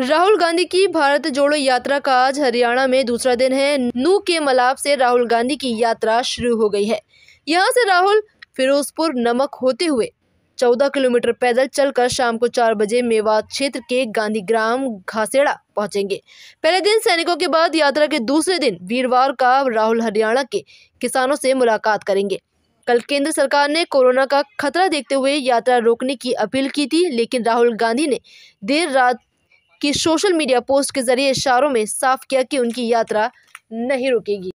राहुल गांधी की भारत जोड़ो यात्रा का आज हरियाणा में दूसरा दिन है नू के मलाप से राहुल गांधी की यात्रा शुरू हो गई है यहाँ से राहुल फिरोजपुर नमक होते हुए 14 किलोमीटर पैदल चलकर शाम को चार बजे मेवात क्षेत्र के गांधी ग्राम घासेड़ा पहुंचेंगे पहले दिन सैनिकों के बाद यात्रा के दूसरे दिन वीरवार का राहुल हरियाणा के किसानों से मुलाकात करेंगे कल केंद्र सरकार ने कोरोना का खतरा देखते हुए यात्रा रोकने की अपील की थी लेकिन राहुल गांधी ने देर रात की सोशल मीडिया पोस्ट के जरिए इशारों में साफ किया कि उनकी यात्रा नहीं रुकेगी